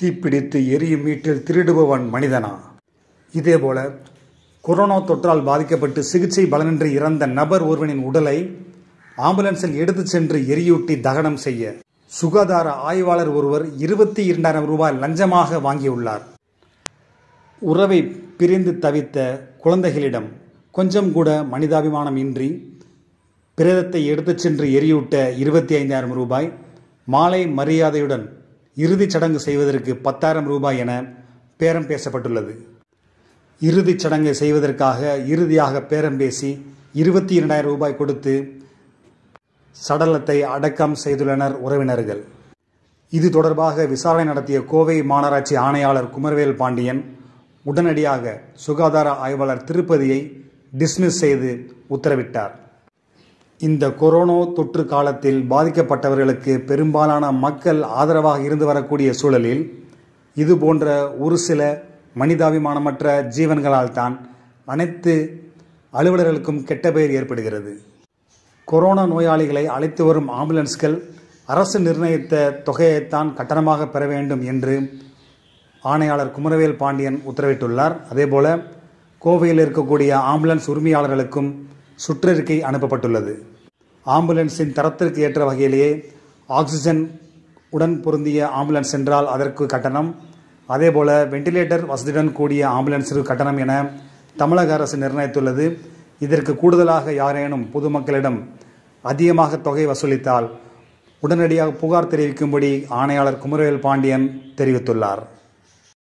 தீப்பிடித்து எரியும் வீட்டில் திருடுபவன் மனிதனா இதேபோல கொரோனா தொற்றால் பாதிக்கப்பட்டு சிகிச்சை பலனின்றி இறந்த நபர் ஒருவனின் உடலை ஆம்புலன்ஸில் எடுத்துச் சென்று எரியூட்டி தகனம் செய்ய சுகாதார ஆய்வாளர் ஒருவர் இருபத்தி இரண்டாயிரம் ரூபாய் லஞ்சமாக வாங்கியுள்ளார் உறவை பிரிந்து தவித்த குழந்தைகளிடம் கொஞ்சம் கூட மனிதாபிமானம் இன்றி பிரேதத்தை எடுத்துச் சென்று எரியூட்ட இருபத்தி ஐந்தாயிரம் ரூபாய் மாலை மரியாதையுடன் இறுதிச் சடங்கு செய்வதற்கு பத்தாயிரம் ரூபாய் என பேரம் பேசப்பட்டுள்ளது இறுதிச் சடங்கை செய்வதற்காக இறுதியாக பேரம் பேசி இருபத்தி இரண்டாயிரம் ரூபாய் கொடுத்து சடலத்தை அடக்கம் செய்துள்ளனர் உறவினர்கள் இது தொடர்பாக விசாரணை நடத்திய கோவை மாநகராட்சி ஆணையாளர் குமரவேல் பாண்டியன் உடனடியாக சுகாதார ஆய்வாளர் திருப்பதியை டிஸ்மிஸ் செய்து உத்தரவிட்டார் இந்த கொரோனா தொற்று காலத்தில் பாதிக்கப்பட்டவர்களுக்கு பெரும்பாலான மக்கள் ஆதரவாக இருந்து வரக்கூடிய சூழலில் இது போன்ற ஒரு சில மனிதாபிமானமற்ற ஜீவன்களால் தான் அனைத்து அலுவலர்களுக்கும் கெட்ட பெயர் ஏற்படுகிறது கொரோனா நோயாளிகளை அழைத்து வரும் ஆம்புலன்ஸ்கள் அரசு நிர்ணயித்த தொகையைத்தான் கட்டணமாக பெற வேண்டும் என்று ஆணையாளர் குமரவேல் பாண்டியன் உத்தரவிட்டுள்ளார் அதேபோல கோவையில் இருக்கக்கூடிய ஆம்புலன்ஸ் உரிமையாளர்களுக்கும் சுற்றறிக்கை அனுப்பப்பட்டுள்ளது ஆம்புலன்ஸின் தரத்திற்கு ஏற்ற வகையிலேயே ஆக்சிஜன் உடன் பொருந்திய ஆம்புலன்ஸ் என்றால் அதற்கு கட்டணம் அதேபோல வெண்டிலேட்டர் வசதியுடன் கூடிய ஆம்புலன்ஸிற்கு கட்டணம் என தமிழக அரசு நிர்ணயித்துள்ளது இதற்கு கூடுதலாக யாரேனும் பொதுமக்களிடம் அதிகமாக தொகை வசூலித்தால் உடனடியாக புகார் தெரிவிக்கும்படி ஆணையாளர் குமரவேல் பாண்டியன் தெரிவித்துள்ளார்